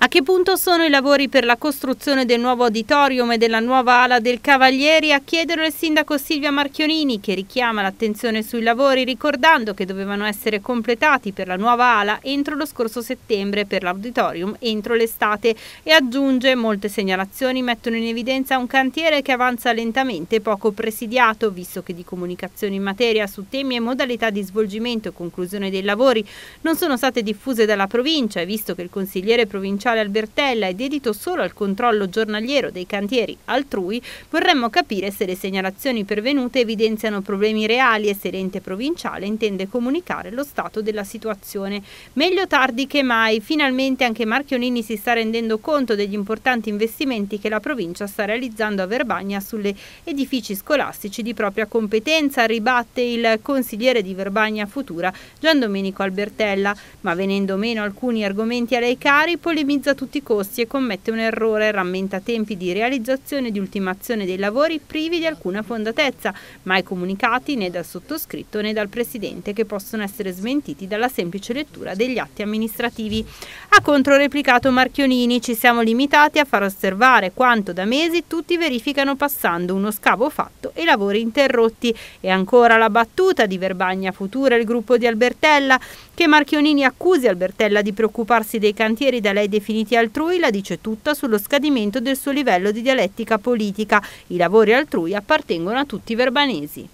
A che punto sono i lavori per la costruzione del nuovo auditorium e della nuova ala del Cavalieri a chiederlo il sindaco Silvia Marchionini che richiama l'attenzione sui lavori ricordando che dovevano essere completati per la nuova ala entro lo scorso settembre per l'auditorium entro l'estate e aggiunge molte segnalazioni mettono in evidenza un cantiere che avanza lentamente poco presidiato visto che di comunicazioni in materia su temi e modalità di svolgimento e conclusione dei lavori non sono state diffuse dalla provincia e visto che il consigliere provinciale provinciale Albertella è dedito solo al controllo giornaliero dei cantieri altrui, vorremmo capire se le segnalazioni pervenute evidenziano problemi reali e se l'ente provinciale intende comunicare lo stato della situazione. Meglio tardi che mai, finalmente anche Marchionini si sta rendendo conto degli importanti investimenti che la provincia sta realizzando a Verbagna sulle edifici scolastici di propria competenza, ribatte il consigliere di Verbagna Futura Gian Domenico Albertella, ma venendo meno alcuni argomenti a lei cari, polemizzando modernizza a tutti i costi e commette un errore, rammenta tempi di realizzazione e di ultimazione dei lavori privi di alcuna fondatezza, mai comunicati né dal sottoscritto né dal Presidente che possono essere smentiti dalla semplice lettura degli atti amministrativi. Ha controreplicato Marchionini, ci siamo limitati a far osservare quanto da mesi tutti verificano passando uno scavo fatto e lavori interrotti e ancora la battuta di Verbagna Futura il gruppo di Albertella che Marchionini accusi Albertella di preoccuparsi dei cantieri da lei definiti definiti altrui la dice tutta sullo scadimento del suo livello di dialettica politica. I lavori altrui appartengono a tutti i verbanesi.